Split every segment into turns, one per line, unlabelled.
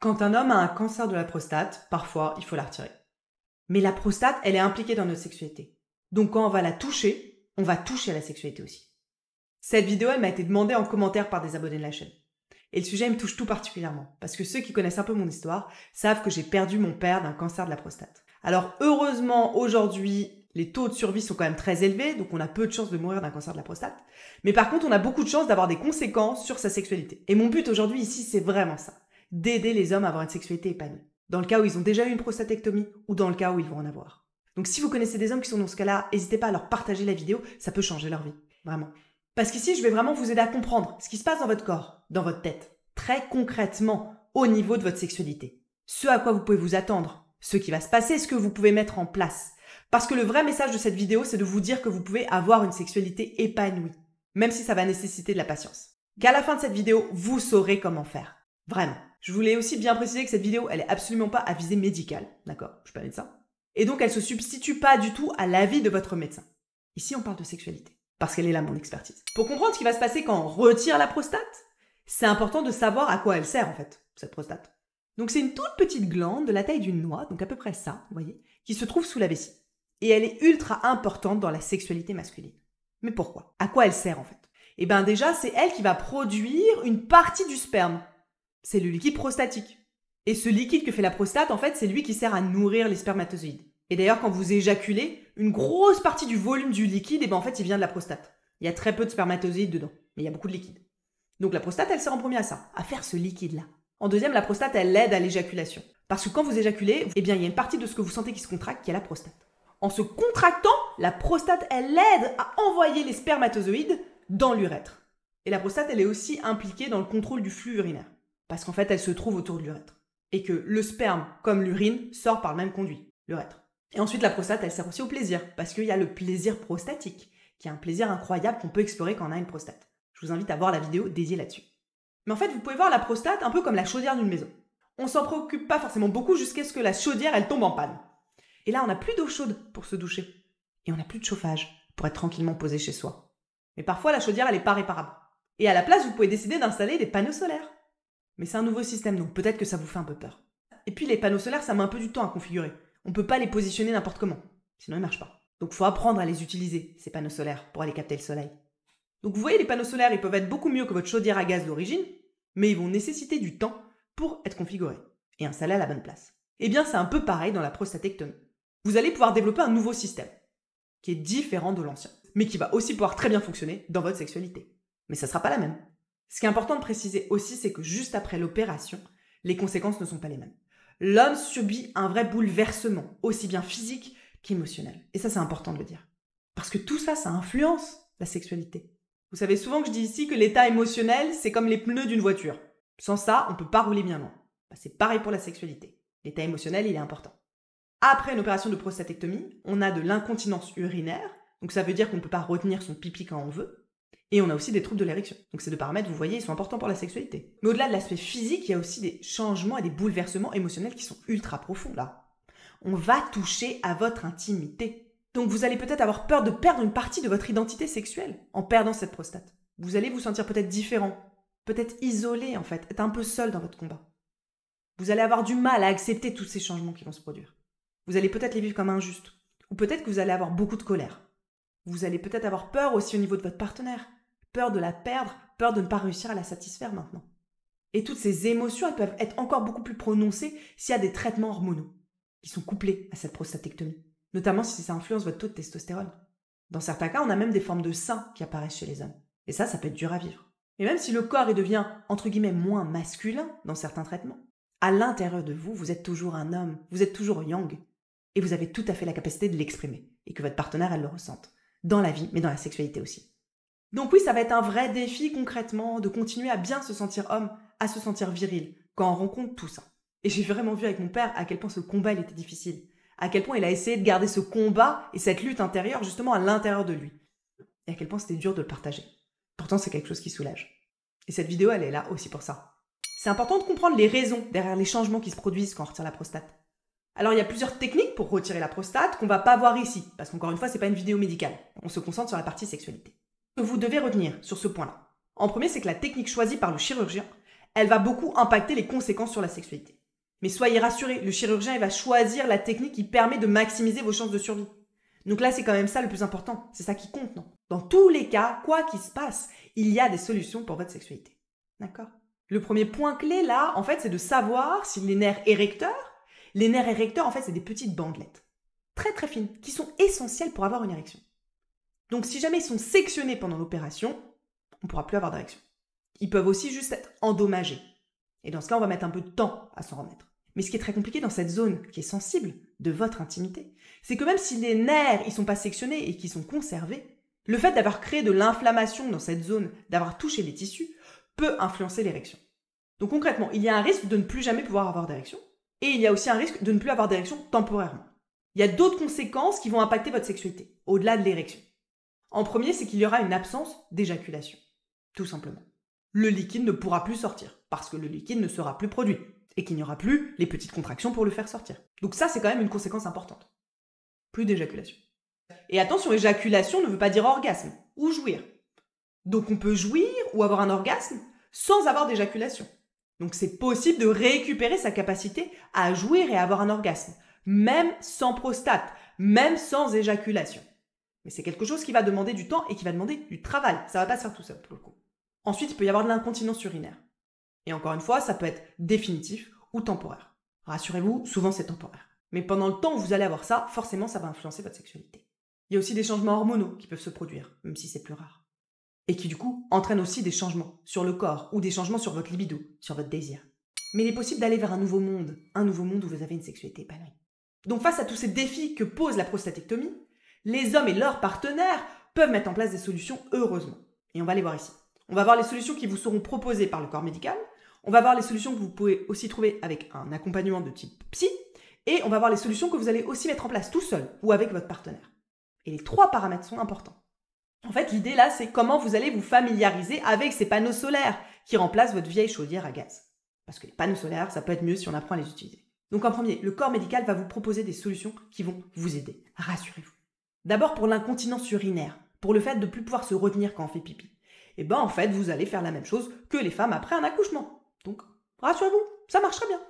Quand un homme a un cancer de la prostate, parfois il faut la retirer. Mais la prostate, elle est impliquée dans notre sexualité. Donc quand on va la toucher, on va toucher à la sexualité aussi. Cette vidéo, elle m'a été demandée en commentaire par des abonnés de la chaîne. Et le sujet me touche tout particulièrement, parce que ceux qui connaissent un peu mon histoire savent que j'ai perdu mon père d'un cancer de la prostate. Alors heureusement, aujourd'hui, les taux de survie sont quand même très élevés, donc on a peu de chances de mourir d'un cancer de la prostate. Mais par contre, on a beaucoup de chances d'avoir des conséquences sur sa sexualité. Et mon but aujourd'hui ici, c'est vraiment ça d'aider les hommes à avoir une sexualité épanouie. Dans le cas où ils ont déjà eu une prostatectomie ou dans le cas où ils vont en avoir. Donc si vous connaissez des hommes qui sont dans ce cas-là, n'hésitez pas à leur partager la vidéo, ça peut changer leur vie. Vraiment. Parce qu'ici, je vais vraiment vous aider à comprendre ce qui se passe dans votre corps, dans votre tête, très concrètement, au niveau de votre sexualité. Ce à quoi vous pouvez vous attendre, ce qui va se passer, ce que vous pouvez mettre en place. Parce que le vrai message de cette vidéo, c'est de vous dire que vous pouvez avoir une sexualité épanouie, même si ça va nécessiter de la patience. Qu'à la fin de cette vidéo, vous saurez comment faire. Vraiment. Je voulais aussi bien préciser que cette vidéo, elle est absolument pas à visée médicale, d'accord Je suis pas médecin. Et donc, elle se substitue pas du tout à l'avis de votre médecin. Ici, on parle de sexualité, parce qu'elle est là mon expertise. Pour comprendre ce qui va se passer quand on retire la prostate, c'est important de savoir à quoi elle sert en fait, cette prostate. Donc c'est une toute petite glande de la taille d'une noix, donc à peu près ça, vous voyez, qui se trouve sous la vessie. Et elle est ultra importante dans la sexualité masculine. Mais pourquoi À quoi elle sert en fait Eh bien déjà, c'est elle qui va produire une partie du sperme c'est le liquide prostatique. Et ce liquide que fait la prostate, en fait, c'est lui qui sert à nourrir les spermatozoïdes. Et d'ailleurs, quand vous éjaculez, une grosse partie du volume du liquide, eh ben, en fait, il vient de la prostate. Il y a très peu de spermatozoïdes dedans, mais il y a beaucoup de liquide. Donc la prostate, elle sert en premier à ça, à faire ce liquide-là. En deuxième, la prostate, elle aide à l'éjaculation. Parce que quand vous éjaculez, eh bien, il y a une partie de ce que vous sentez qui se contracte, qui est la prostate. En se contractant, la prostate, elle aide à envoyer les spermatozoïdes dans l'urètre. Et la prostate, elle est aussi impliquée dans le contrôle du flux urinaire. Parce qu'en fait, elle se trouve autour de l'urètre. Et que le sperme, comme l'urine, sort par le même conduit, l'urètre. Et ensuite, la prostate, elle sert aussi au plaisir, parce qu'il y a le plaisir prostatique, qui est un plaisir incroyable qu'on peut explorer quand on a une prostate. Je vous invite à voir la vidéo dédiée là-dessus. Mais en fait, vous pouvez voir la prostate un peu comme la chaudière d'une maison. On s'en préoccupe pas forcément beaucoup jusqu'à ce que la chaudière, elle tombe en panne. Et là, on n'a plus d'eau chaude pour se doucher. Et on n'a plus de chauffage pour être tranquillement posé chez soi. Mais parfois, la chaudière, elle n'est pas réparable. Et à la place, vous pouvez décider d'installer des panneaux solaires. Mais c'est un nouveau système, donc peut-être que ça vous fait un peu peur. Et puis les panneaux solaires, ça met un peu du temps à configurer. On ne peut pas les positionner n'importe comment, sinon ils marchent pas. Donc faut apprendre à les utiliser, ces panneaux solaires, pour aller capter le soleil. Donc vous voyez, les panneaux solaires, ils peuvent être beaucoup mieux que votre chaudière à gaz d'origine, mais ils vont nécessiter du temps pour être configurés et installés à la bonne place. Eh bien, c'est un peu pareil dans la prostatectomie. Vous allez pouvoir développer un nouveau système, qui est différent de l'ancien, mais qui va aussi pouvoir très bien fonctionner dans votre sexualité. Mais ça sera pas la même. Ce qui est important de préciser aussi, c'est que juste après l'opération, les conséquences ne sont pas les mêmes. L'homme subit un vrai bouleversement, aussi bien physique qu'émotionnel. Et ça, c'est important de le dire. Parce que tout ça, ça influence la sexualité. Vous savez souvent que je dis ici que l'état émotionnel, c'est comme les pneus d'une voiture. Sans ça, on ne peut pas rouler bien loin. Bah, c'est pareil pour la sexualité. L'état émotionnel, il est important. Après une opération de prostatectomie, on a de l'incontinence urinaire, donc ça veut dire qu'on ne peut pas retenir son pipi quand on veut. Et on a aussi des troubles de l'érection. Donc ces deux paramètres, vous voyez, ils sont importants pour la sexualité. Mais au-delà de l'aspect physique, il y a aussi des changements et des bouleversements émotionnels qui sont ultra profonds là. On va toucher à votre intimité. Donc vous allez peut-être avoir peur de perdre une partie de votre identité sexuelle en perdant cette prostate. Vous allez vous sentir peut-être différent, peut-être isolé en fait, être un peu seul dans votre combat. Vous allez avoir du mal à accepter tous ces changements qui vont se produire. Vous allez peut-être les vivre comme injustes, ou peut-être que vous allez avoir beaucoup de colère. Vous allez peut-être avoir peur aussi au niveau de votre partenaire. Peur de la perdre, peur de ne pas réussir à la satisfaire maintenant. Et toutes ces émotions, elles peuvent être encore beaucoup plus prononcées s'il y a des traitements hormonaux qui sont couplés à cette prostatectomie, notamment si ça influence votre taux de testostérone. Dans certains cas, on a même des formes de seins qui apparaissent chez les hommes. Et ça, ça peut être dur à vivre. Et même si le corps devient, entre guillemets, moins masculin dans certains traitements, à l'intérieur de vous, vous êtes toujours un homme, vous êtes toujours yang, et vous avez tout à fait la capacité de l'exprimer, et que votre partenaire, elle le ressente dans la vie, mais dans la sexualité aussi. Donc oui, ça va être un vrai défi concrètement de continuer à bien se sentir homme, à se sentir viril, quand on rencontre tout ça. Et j'ai vraiment vu avec mon père à quel point ce combat il était difficile, à quel point il a essayé de garder ce combat et cette lutte intérieure justement à l'intérieur de lui, et à quel point c'était dur de le partager. Pourtant, c'est quelque chose qui soulage. Et cette vidéo, elle est là aussi pour ça. C'est important de comprendre les raisons derrière les changements qui se produisent quand on retire la prostate. Alors il y a plusieurs techniques pour retirer la prostate qu'on va pas voir ici, parce qu'encore une fois, ce n'est pas une vidéo médicale. On se concentre sur la partie sexualité. Ce que Vous devez retenir sur ce point-là. En premier, c'est que la technique choisie par le chirurgien, elle va beaucoup impacter les conséquences sur la sexualité. Mais soyez rassurés, le chirurgien il va choisir la technique qui permet de maximiser vos chances de survie. Donc là, c'est quand même ça le plus important. C'est ça qui compte, non Dans tous les cas, quoi qu'il se passe, il y a des solutions pour votre sexualité. D'accord Le premier point clé là, en fait, c'est de savoir si les nerfs érecteurs les nerfs érecteurs, en fait, c'est des petites bandelettes, très très fines, qui sont essentielles pour avoir une érection. Donc si jamais ils sont sectionnés pendant l'opération, on ne pourra plus avoir d'érection. Ils peuvent aussi juste être endommagés. Et dans ce cas, on va mettre un peu de temps à s'en remettre. Mais ce qui est très compliqué dans cette zone qui est sensible de votre intimité, c'est que même si les nerfs ne sont pas sectionnés et qu'ils sont conservés, le fait d'avoir créé de l'inflammation dans cette zone, d'avoir touché les tissus, peut influencer l'érection. Donc concrètement, il y a un risque de ne plus jamais pouvoir avoir d'érection et il y a aussi un risque de ne plus avoir d'érection temporairement. Il y a d'autres conséquences qui vont impacter votre sexualité, au-delà de l'érection. En premier, c'est qu'il y aura une absence d'éjaculation, tout simplement. Le liquide ne pourra plus sortir, parce que le liquide ne sera plus produit, et qu'il n'y aura plus les petites contractions pour le faire sortir. Donc ça, c'est quand même une conséquence importante. Plus d'éjaculation. Et attention, éjaculation ne veut pas dire orgasme, ou jouir. Donc on peut jouir ou avoir un orgasme sans avoir d'éjaculation. Donc c'est possible de récupérer sa capacité à jouir et à avoir un orgasme, même sans prostate, même sans éjaculation. Mais c'est quelque chose qui va demander du temps et qui va demander du travail. Ça va pas se faire tout seul pour le coup. Ensuite, il peut y avoir de l'incontinence urinaire. Et encore une fois, ça peut être définitif ou temporaire. Rassurez-vous, souvent c'est temporaire. Mais pendant le temps où vous allez avoir ça, forcément ça va influencer votre sexualité. Il y a aussi des changements hormonaux qui peuvent se produire, même si c'est plus rare et qui du coup entraîne aussi des changements sur le corps ou des changements sur votre libido, sur votre désir. Mais il est possible d'aller vers un nouveau monde, un nouveau monde où vous avez une sexualité épanouie. Donc face à tous ces défis que pose la prostatectomie, les hommes et leurs partenaires peuvent mettre en place des solutions heureusement. Et on va les voir ici. On va voir les solutions qui vous seront proposées par le corps médical, on va voir les solutions que vous pouvez aussi trouver avec un accompagnement de type psy, et on va voir les solutions que vous allez aussi mettre en place tout seul ou avec votre partenaire. Et les trois paramètres sont importants. En fait, l'idée là, c'est comment vous allez vous familiariser avec ces panneaux solaires qui remplacent votre vieille chaudière à gaz. Parce que les panneaux solaires, ça peut être mieux si on apprend à les utiliser. Donc en premier, le corps médical va vous proposer des solutions qui vont vous aider. Rassurez-vous. D'abord pour l'incontinence urinaire, pour le fait de ne plus pouvoir se retenir quand on fait pipi. Et eh ben en fait, vous allez faire la même chose que les femmes après un accouchement. Donc rassurez-vous, ça marchera bien.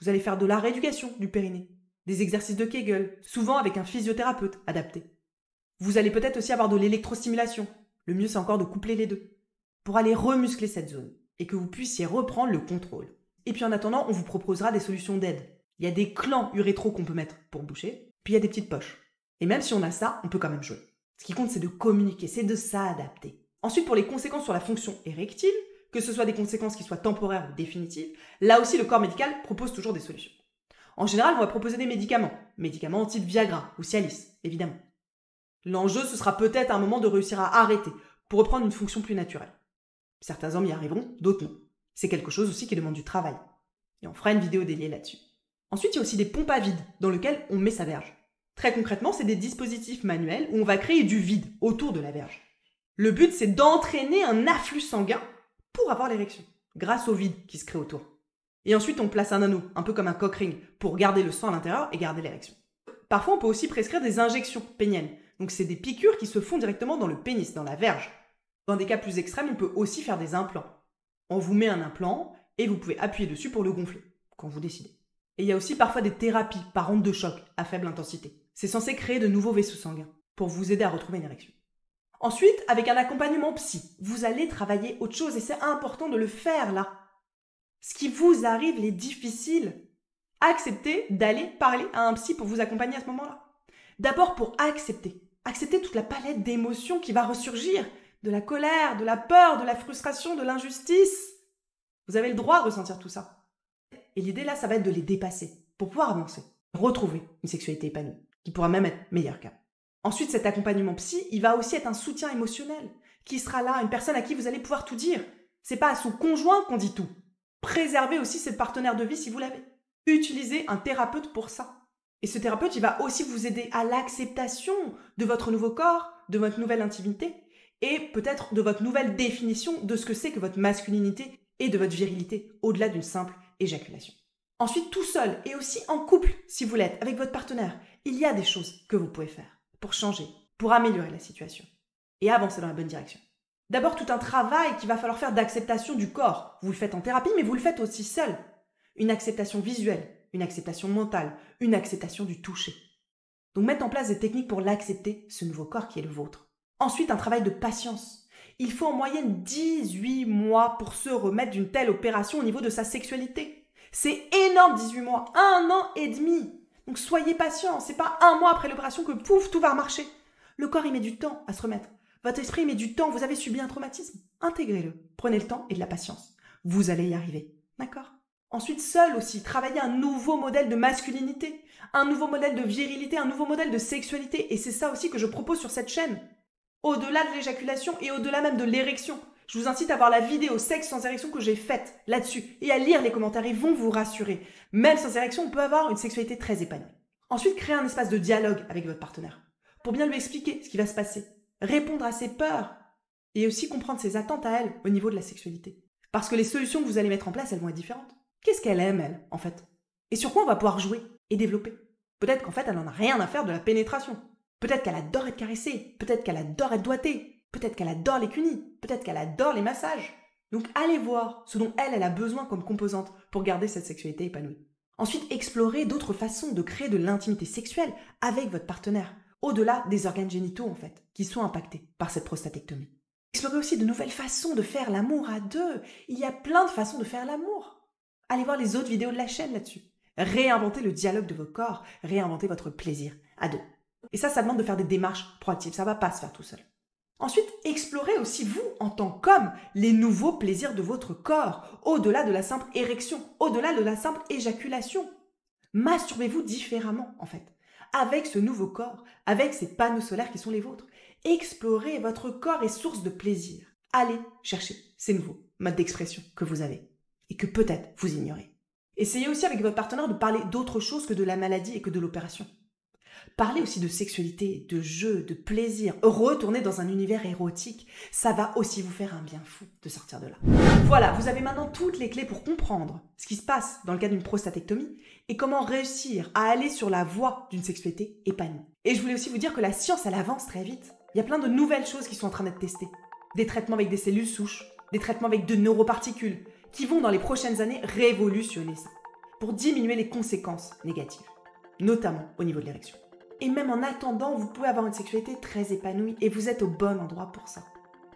Vous allez faire de la rééducation du périnée, des exercices de Kegel, souvent avec un physiothérapeute adapté. Vous allez peut-être aussi avoir de l'électrostimulation. Le mieux, c'est encore de coupler les deux pour aller remuscler cette zone et que vous puissiez reprendre le contrôle. Et puis en attendant, on vous proposera des solutions d'aide. Il y a des clans urétro qu'on peut mettre pour boucher, puis il y a des petites poches. Et même si on a ça, on peut quand même jouer. Ce qui compte, c'est de communiquer, c'est de s'adapter. Ensuite, pour les conséquences sur la fonction érectile, que ce soit des conséquences qui soient temporaires ou définitives, là aussi le corps médical propose toujours des solutions. En général, on va proposer des médicaments, médicaments type Viagra ou Cialis, évidemment. L'enjeu, ce sera peut-être un moment de réussir à arrêter pour reprendre une fonction plus naturelle. Certains hommes y arriveront, d'autres non. C'est quelque chose aussi qui demande du travail. Et on fera une vidéo dédiée là-dessus. Ensuite, il y a aussi des pompes à vide dans lesquelles on met sa verge. Très concrètement, c'est des dispositifs manuels où on va créer du vide autour de la verge. Le but, c'est d'entraîner un afflux sanguin pour avoir l'érection, grâce au vide qui se crée autour. Et ensuite, on place un anneau, un peu comme un cockring, pour garder le sang à l'intérieur et garder l'érection. Parfois, on peut aussi prescrire des injections péniennes, donc c'est des piqûres qui se font directement dans le pénis, dans la verge. Dans des cas plus extrêmes, on peut aussi faire des implants. On vous met un implant et vous pouvez appuyer dessus pour le gonfler, quand vous décidez. Et il y a aussi parfois des thérapies par onde de choc à faible intensité. C'est censé créer de nouveaux vaisseaux sanguins pour vous aider à retrouver une érection. Ensuite, avec un accompagnement psy, vous allez travailler autre chose et c'est important de le faire là. Ce qui vous arrive, est difficile acceptez d'aller parler à un psy pour vous accompagner à ce moment-là. D'abord pour accepter. Accepter toute la palette d'émotions qui va ressurgir. De la colère, de la peur, de la frustration, de l'injustice. Vous avez le droit de ressentir tout ça. Et l'idée là, ça va être de les dépasser pour pouvoir avancer, retrouver une sexualité épanouie, qui pourra même être meilleure qu'avant. Ensuite, cet accompagnement psy, il va aussi être un soutien émotionnel, qui sera là, une personne à qui vous allez pouvoir tout dire. C'est pas à son conjoint qu'on dit tout. Préservez aussi cette partenaire de vie si vous l'avez. Utilisez un thérapeute pour ça. Et ce thérapeute, il va aussi vous aider à l'acceptation de votre nouveau corps, de votre nouvelle intimité et peut-être de votre nouvelle définition de ce que c'est que votre masculinité et de votre virilité au-delà d'une simple éjaculation. Ensuite, tout seul et aussi en couple, si vous l'êtes, avec votre partenaire, il y a des choses que vous pouvez faire pour changer, pour améliorer la situation et avancer dans la bonne direction. D'abord, tout un travail qu'il va falloir faire d'acceptation du corps. Vous le faites en thérapie, mais vous le faites aussi seul. Une acceptation visuelle, une acceptation mentale, une acceptation du toucher. Donc mettre en place des techniques pour l'accepter, ce nouveau corps qui est le vôtre. Ensuite, un travail de patience. Il faut en moyenne 18 mois pour se remettre d'une telle opération au niveau de sa sexualité. C'est énorme 18 mois, un an et demi. Donc soyez patient, c'est pas un mois après l'opération que pouf, tout va marcher. Le corps il met du temps à se remettre. Votre esprit met du temps, vous avez subi un traumatisme. Intégrez-le. Prenez le temps et de la patience. Vous allez y arriver. D'accord Ensuite, seul aussi, travailler un nouveau modèle de masculinité, un nouveau modèle de virilité, un nouveau modèle de sexualité. Et c'est ça aussi que je propose sur cette chaîne. Au-delà de l'éjaculation et au-delà même de l'érection. Je vous incite à voir la vidéo sexe sans érection que j'ai faite là-dessus et à lire les commentaires. Ils vont vous rassurer. Même sans érection, on peut avoir une sexualité très épanouie. Ensuite, créer un espace de dialogue avec votre partenaire pour bien lui expliquer ce qui va se passer, répondre à ses peurs et aussi comprendre ses attentes à elle au niveau de la sexualité. Parce que les solutions que vous allez mettre en place, elles vont être différentes. Qu'est-ce qu'elle aime, elle, en fait Et sur quoi on va pouvoir jouer et développer Peut-être qu'en fait, elle n'en a rien à faire de la pénétration. Peut-être qu'elle adore être caressée. Peut-être qu'elle adore être doigtée. Peut-être qu'elle adore les cunis. Peut-être qu'elle adore les massages. Donc allez voir ce dont elle, elle a besoin comme composante pour garder cette sexualité épanouie. Ensuite, explorez d'autres façons de créer de l'intimité sexuelle avec votre partenaire, au-delà des organes génitaux en fait, qui sont impactés par cette prostatectomie. Explorez aussi de nouvelles façons de faire l'amour à deux. Il y a plein de façons de faire l'amour. Allez voir les autres vidéos de la chaîne là-dessus. Réinventez le dialogue de vos corps, réinventez votre plaisir à deux. Et ça, ça demande de faire des démarches proactives, ça va pas se faire tout seul. Ensuite, explorez aussi vous, en tant qu'homme, les nouveaux plaisirs de votre corps, au-delà de la simple érection, au-delà de la simple éjaculation. Masturbez-vous différemment, en fait, avec ce nouveau corps, avec ces panneaux solaires qui sont les vôtres. Explorez votre corps et source de plaisir. Allez chercher ces nouveaux modes d'expression que vous avez et que peut-être vous ignorez. Essayez aussi avec votre partenaire de parler d'autre chose que de la maladie et que de l'opération. Parlez aussi de sexualité, de jeu, de plaisir. Retournez dans un univers érotique. Ça va aussi vous faire un bien fou de sortir de là. Voilà, vous avez maintenant toutes les clés pour comprendre ce qui se passe dans le cas d'une prostatectomie et comment réussir à aller sur la voie d'une sexualité épanouie. Et je voulais aussi vous dire que la science, elle avance très vite. Il y a plein de nouvelles choses qui sont en train d'être testées. Des traitements avec des cellules souches, des traitements avec de neuroparticules, qui vont dans les prochaines années révolutionner ça, pour diminuer les conséquences négatives, notamment au niveau de l'érection. Et même en attendant, vous pouvez avoir une sexualité très épanouie et vous êtes au bon endroit pour ça.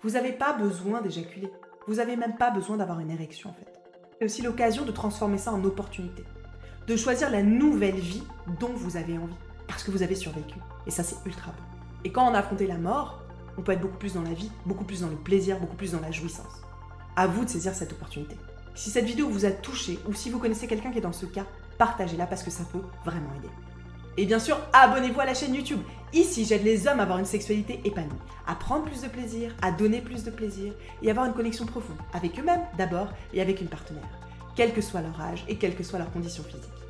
Vous n'avez pas besoin d'éjaculer, vous n'avez même pas besoin d'avoir une érection en fait. C'est aussi l'occasion de transformer ça en opportunité, de choisir la nouvelle vie dont vous avez envie, parce que vous avez survécu. Et ça c'est ultra bon. Et quand on a affronté la mort, on peut être beaucoup plus dans la vie, beaucoup plus dans le plaisir, beaucoup plus dans la jouissance. À vous de saisir cette opportunité. Si cette vidéo vous a touché ou si vous connaissez quelqu'un qui est dans ce cas, partagez-la parce que ça peut vraiment aider. Et bien sûr, abonnez-vous à la chaîne YouTube. Ici, j'aide les hommes à avoir une sexualité épanouie, à prendre plus de plaisir, à donner plus de plaisir et à avoir une connexion profonde avec eux-mêmes d'abord et avec une partenaire, quel que soit leur âge et quelles que soient leurs conditions physiques.